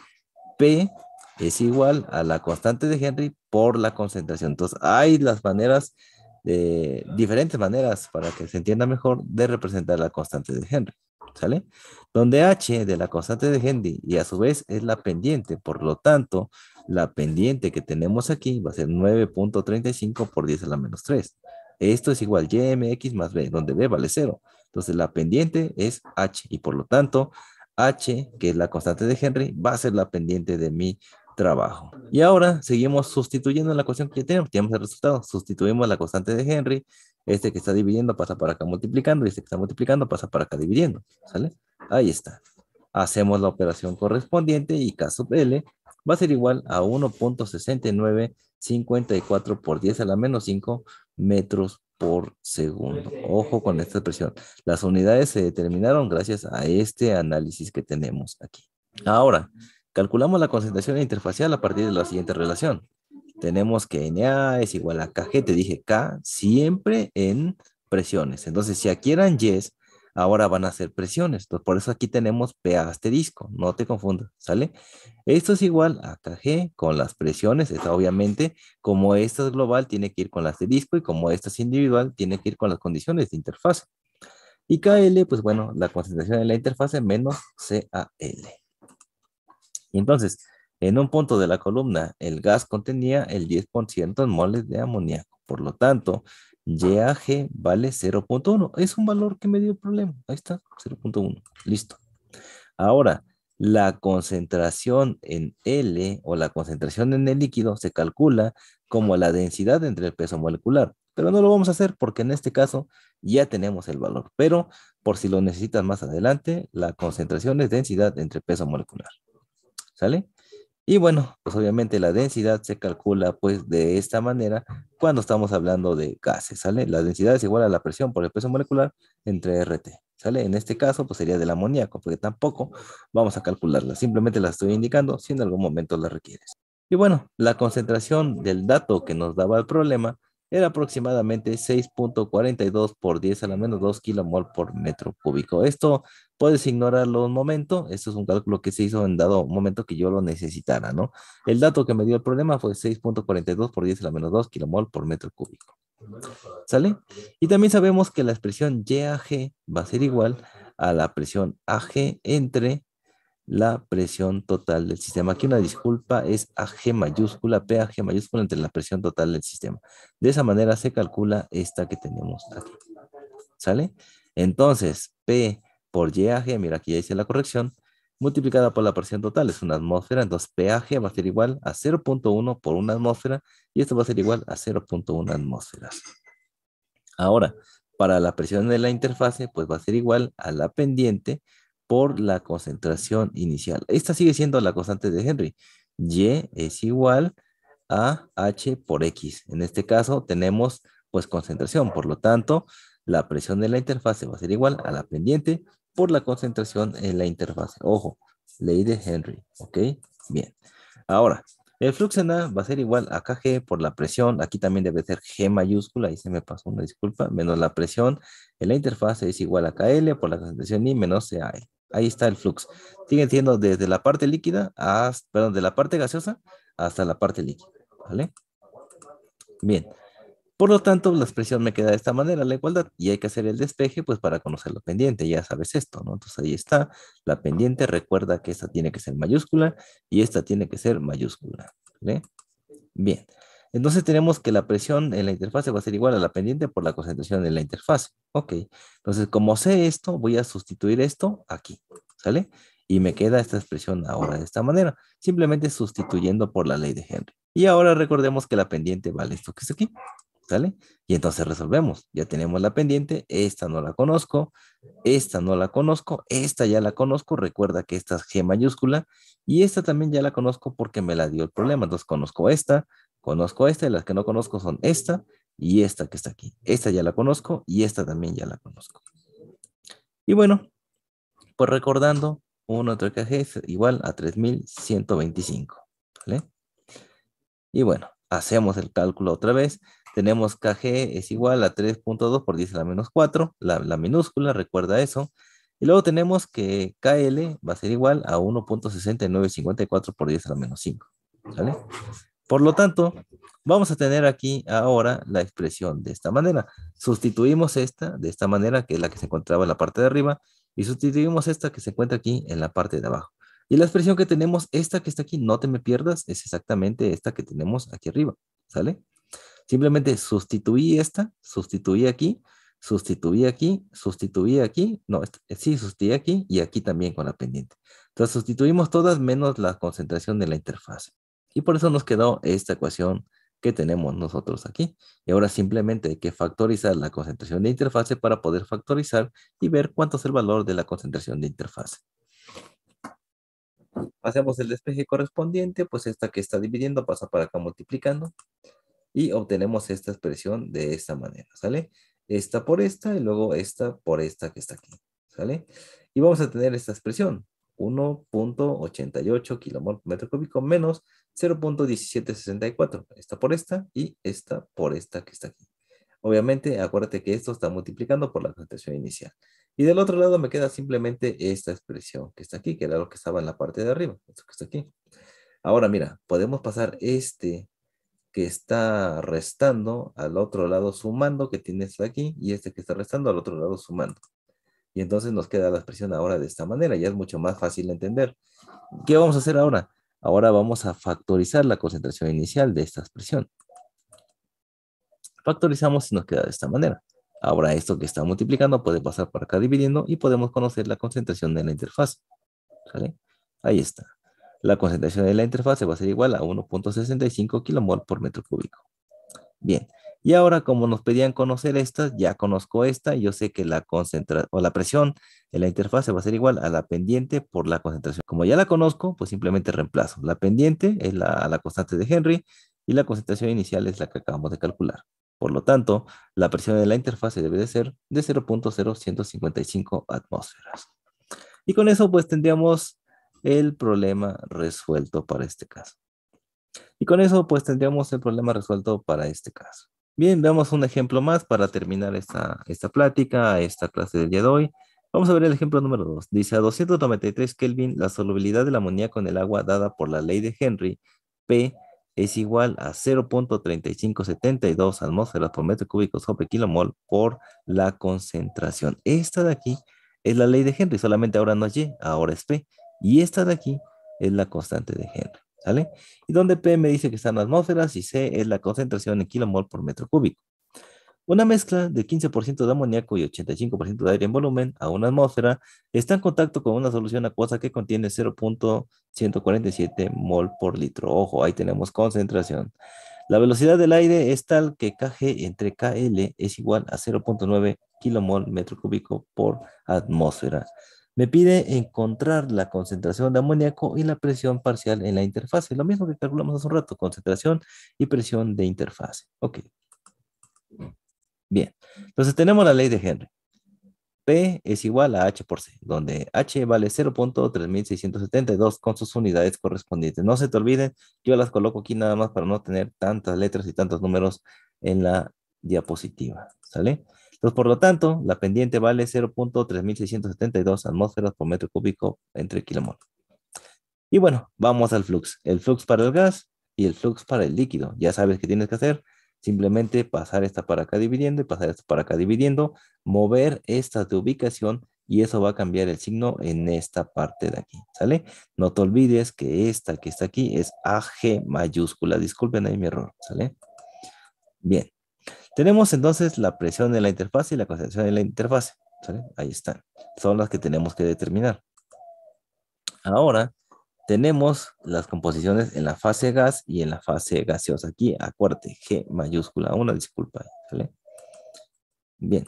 A: P es igual a la constante de Henry por la concentración. Entonces hay las maneras, de, diferentes maneras para que se entienda mejor de representar la constante de Henry. ¿Sale? Donde H de la constante de Henry y a su vez es la pendiente. Por lo tanto, la pendiente que tenemos aquí va a ser 9.35 por 10 a la menos 3. Esto es igual a mx más B, donde B vale 0. Entonces la pendiente es h y por lo tanto h, que es la constante de Henry, va a ser la pendiente de mi trabajo. Y ahora seguimos sustituyendo la ecuación que ya tenemos. Tenemos el resultado. Sustituimos la constante de Henry. Este que está dividiendo pasa para acá multiplicando. Y este que está multiplicando pasa para acá dividiendo. ¿Sale? Ahí está. Hacemos la operación correspondiente y K sub L va a ser igual a 1.6954 por 10 a la menos 5 metros por segundo. Ojo con esta expresión. Las unidades se determinaron gracias a este análisis que tenemos aquí. Ahora, calculamos la concentración interfacial a partir de la siguiente relación. Tenemos que NA es igual a KG, te dije K, siempre en presiones. Entonces, si aquí eran Ys, ahora van a ser presiones. Entonces, por eso aquí tenemos P asterisco, no te confundas, ¿sale? Esto es igual a KG con las presiones, es obviamente, como esta es global, tiene que ir con el asterisco y como esta es individual, tiene que ir con las condiciones de interfaz. Y KL, pues bueno, la concentración en la interfase menos CAL. entonces, en un punto de la columna, el gas contenía el 10% moles de amoníaco. Por lo tanto, YAG vale 0.1. Es un valor que me dio problema. Ahí está, 0.1. Listo. Ahora, la concentración en L o la concentración en el líquido se calcula como la densidad entre el peso molecular. Pero no lo vamos a hacer porque en este caso ya tenemos el valor. Pero por si lo necesitas más adelante, la concentración es densidad entre peso molecular. ¿Sale? Y bueno, pues obviamente la densidad se calcula pues de esta manera cuando estamos hablando de gases, ¿sale? La densidad es igual a la presión por el peso molecular entre RT, ¿sale? En este caso pues sería del amoníaco, porque tampoco vamos a calcularla, simplemente la estoy indicando si en algún momento la requieres. Y bueno, la concentración del dato que nos daba el problema era aproximadamente 6.42 por 10 a la menos 2 kilomol por metro cúbico. Esto puedes ignorarlo un momento, esto es un cálculo que se hizo en dado momento que yo lo necesitara, ¿no? El dato que me dio el problema fue 6.42 por 10 a la menos 2 kilomol por metro cúbico. ¿Sale? Y también sabemos que la expresión YAG va a ser igual a la presión AG entre la presión total del sistema. Aquí una disculpa es AG mayúscula, PAG mayúscula entre la presión total del sistema. De esa manera se calcula esta que tenemos aquí. ¿Sale? Entonces, P por YAG, mira aquí ya hice la corrección, multiplicada por la presión total, es una atmósfera, entonces PAG va a ser igual a 0.1 por una atmósfera, y esto va a ser igual a 0.1 atmósferas. Ahora, para la presión de la interfase, pues va a ser igual a la pendiente, por la concentración inicial. Esta sigue siendo la constante de Henry. Y es igual a H por X. En este caso tenemos pues concentración. Por lo tanto, la presión de la interfase va a ser igual a la pendiente por la concentración en la interfase. Ojo, ley de Henry. ¿Ok? Bien. Ahora, el flux en A va a ser igual a KG por la presión. Aquí también debe ser G mayúscula. Ahí se me pasó una disculpa. Menos la presión en la interfase es igual a KL por la concentración y menos CAE. Ahí está el flux. Sigue siendo desde la parte líquida, hasta, perdón, de la parte gaseosa hasta la parte líquida. ¿Vale? Bien. Por lo tanto, la expresión me queda de esta manera, la igualdad, y hay que hacer el despeje, pues para conocer la pendiente, ya sabes esto, ¿no? Entonces ahí está, la pendiente, recuerda que esta tiene que ser mayúscula y esta tiene que ser mayúscula, ¿vale? Bien. Entonces tenemos que la presión en la interfaz va a ser igual a la pendiente por la concentración en la interfase. Ok, entonces como sé esto, voy a sustituir esto aquí, ¿sale? Y me queda esta expresión ahora de esta manera, simplemente sustituyendo por la ley de Henry. Y ahora recordemos que la pendiente vale esto que es aquí, ¿sale? Y entonces resolvemos, ya tenemos la pendiente, esta no la conozco, esta no la conozco, esta ya la conozco, recuerda que esta es G mayúscula, y esta también ya la conozco porque me la dio el problema, entonces conozco esta, Conozco esta y las que no conozco son esta y esta que está aquí. Esta ya la conozco y esta también ya la conozco. Y bueno, pues recordando, uno otro Kg es igual a 3125. ¿vale? Y bueno, hacemos el cálculo otra vez. Tenemos KG es igual a 3.2 por 10 a la menos 4, la, minúscula, recuerda eso. Y luego tenemos que KL va a ser igual a 1.6954 por 10 a la menos 5. ¿Vale? Por lo tanto, vamos a tener aquí ahora la expresión de esta manera. Sustituimos esta de esta manera, que es la que se encontraba en la parte de arriba, y sustituimos esta que se encuentra aquí en la parte de abajo. Y la expresión que tenemos, esta que está aquí, no te me pierdas, es exactamente esta que tenemos aquí arriba, ¿sale? Simplemente sustituí esta, sustituí aquí, sustituí aquí, sustituí aquí, no, eh, sí, sustituí aquí y aquí también con la pendiente. Entonces sustituimos todas menos la concentración de la interfaz. Y por eso nos quedó esta ecuación que tenemos nosotros aquí. Y ahora simplemente hay que factorizar la concentración de interfase para poder factorizar y ver cuánto es el valor de la concentración de interfase. Hacemos el despeje correspondiente, pues esta que está dividiendo pasa para acá multiplicando y obtenemos esta expresión de esta manera, ¿sale? Esta por esta y luego esta por esta que está aquí, ¿sale? Y vamos a tener esta expresión. 1.88 kilomol por metro cúbico menos 0.1764. Esta por esta y esta por esta que está aquí. Obviamente, acuérdate que esto está multiplicando por la concentración inicial. Y del otro lado me queda simplemente esta expresión que está aquí, que era lo que estaba en la parte de arriba, esto que está aquí. Ahora mira, podemos pasar este que está restando al otro lado sumando que tienes aquí y este que está restando al otro lado sumando. Y entonces nos queda la expresión ahora de esta manera, ya es mucho más fácil de entender. ¿Qué vamos a hacer ahora? Ahora vamos a factorizar la concentración inicial de esta expresión. Factorizamos y nos queda de esta manera. Ahora esto que está multiplicando puede pasar por acá dividiendo y podemos conocer la concentración de la interfaz. ¿Sale? Ahí está. La concentración de la interfaz va a ser igual a 1.65 kilomol por metro cúbico. Bien, y ahora, como nos pedían conocer esta, ya conozco esta, yo sé que la concentración o la presión en la interfase va a ser igual a la pendiente por la concentración. Como ya la conozco, pues simplemente reemplazo. La pendiente es la, constante de Henry y la concentración inicial es la que acabamos de calcular. Por lo tanto, la presión de la interfase debe de ser de 0.0155 atmósferas. Y con eso pues tendríamos el problema resuelto para este caso. Y con eso pues tendríamos el problema resuelto para este caso. Bien, veamos un ejemplo más para terminar esta, esta plática, esta clase del día de hoy. Vamos a ver el ejemplo número 2. Dice, a 293 Kelvin, la solubilidad del amoníaco con el agua dada por la ley de Henry, P, es igual a 0.3572 atmósferas por metro cúbico sobre kilomol por la concentración. Esta de aquí es la ley de Henry, solamente ahora no es Y, ahora es P. Y esta de aquí es la constante de Henry. ¿sale? Y donde P me dice que en atmósferas y C es la concentración en kilomol por metro cúbico. Una mezcla de 15% de amoníaco y 85% de aire en volumen a una atmósfera está en contacto con una solución acuosa que contiene 0.147 mol por litro. Ojo, ahí tenemos concentración. La velocidad del aire es tal que Kg entre Kl es igual a 0.9 kilomol metro cúbico por atmósfera. Me pide encontrar la concentración de amoníaco y la presión parcial en la interfase. Lo mismo que calculamos hace un rato, concentración y presión de interfase. Ok. Bien. Entonces tenemos la ley de Henry. P es igual a H por C, donde H vale 0.3672 con sus unidades correspondientes. No se te olviden, yo las coloco aquí nada más para no tener tantas letras y tantos números en la diapositiva, ¿sale? Entonces, por lo tanto, la pendiente vale 0.3672 atmósferas por metro cúbico entre kilomol. Y bueno, vamos al flux. El flux para el gas y el flux para el líquido. Ya sabes qué tienes que hacer. Simplemente pasar esta para acá dividiendo y pasar esta para acá dividiendo, mover estas de ubicación y eso va a cambiar el signo en esta parte de aquí, ¿sale? No te olvides que esta que está aquí es AG mayúscula. Disculpen ahí mi error, ¿sale? Bien, tenemos entonces la presión en la interfaz y la concentración en la interfase. Ahí están. Son las que tenemos que determinar. Ahora tenemos las composiciones en la fase gas y en la fase gaseosa. Aquí, acuérdate, G mayúscula, una disculpa. Bien.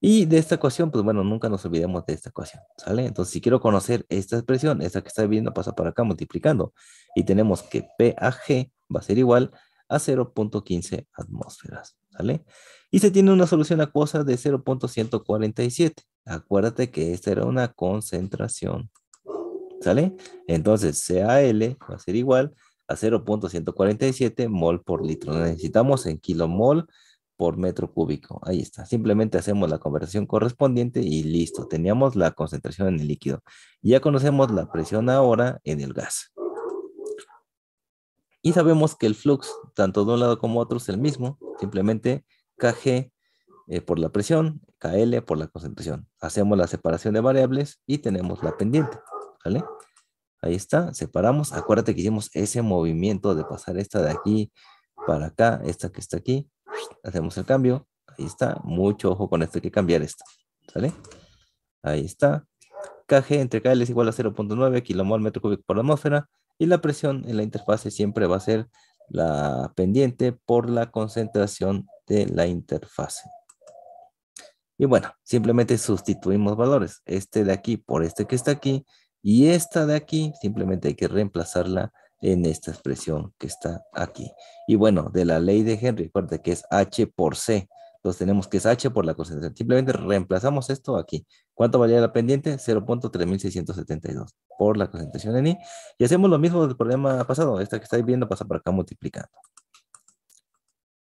A: Y de esta ecuación, pues bueno, nunca nos olvidemos de esta ecuación, ¿sale? Entonces, si quiero conocer esta expresión, esta que está viendo pasa para acá multiplicando. Y tenemos que PAG va a ser igual a 0.15 atmósferas. Y se tiene una solución acuosa de 0.147. Acuérdate que esta era una concentración, ¿sale? Entonces, CAL va a ser igual a 0.147 mol por litro. Necesitamos en kilomol por metro cúbico. Ahí está. Simplemente hacemos la conversación correspondiente y listo. Teníamos la concentración en el líquido. Ya conocemos la presión ahora en el gas. Y sabemos que el flux, tanto de un lado como otro, es el mismo, simplemente KG eh, por la presión, KL por la concentración. Hacemos la separación de variables y tenemos la pendiente, ¿vale? Ahí está, separamos. Acuérdate que hicimos ese movimiento de pasar esta de aquí para acá, esta que está aquí. Hacemos el cambio. Ahí está. Mucho ojo con esto, hay que cambiar esto. Ahí está. KG entre KL es igual a 0.9 kilomol metro cúbico por atmósfera y la presión en la interfase siempre va a ser la pendiente por la concentración de la interfase. Y bueno, simplemente sustituimos valores. Este de aquí por este que está aquí. Y esta de aquí simplemente hay que reemplazarla en esta expresión que está aquí. Y bueno, de la ley de Henry, recuerda que es H por C. Entonces tenemos que es H por la concentración. Simplemente reemplazamos esto aquí. ¿Cuánto valía la pendiente? 0.3672 por la concentración en I. Y hacemos lo mismo del problema pasado. Esta que estáis viendo pasa por acá multiplicando.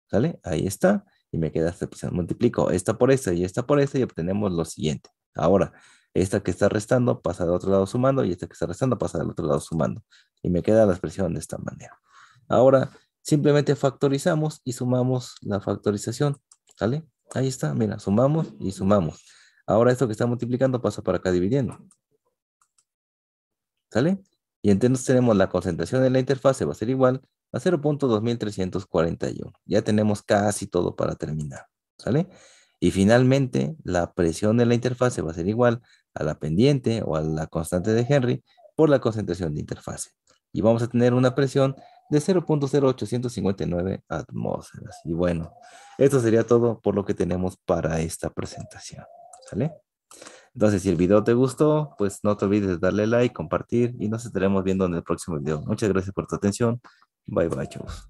A: ¿Sale? Ahí está. Y me queda esta expresión. Multiplico esta por esta y esta por esta y obtenemos lo siguiente. Ahora, esta que está restando pasa del otro lado sumando y esta que está restando pasa del otro lado sumando. Y me queda la expresión de esta manera. Ahora, simplemente factorizamos y sumamos la factorización ¿Sale? Ahí está, mira, sumamos y sumamos. Ahora esto que está multiplicando pasa para acá dividiendo. ¿Sale? Y entonces tenemos la concentración en la interfase va a ser igual a 0.2341. Ya tenemos casi todo para terminar. ¿Sale? Y finalmente, la presión de la interfase va a ser igual a la pendiente o a la constante de Henry por la concentración de interfase. Y vamos a tener una presión de 0.0859 atmósferas. Y bueno, esto sería todo por lo que tenemos para esta presentación. ¿Sale? Entonces, si el video te gustó, pues no te olvides de darle like, compartir y nos estaremos viendo en el próximo video. Muchas gracias por tu atención. Bye bye, chicos.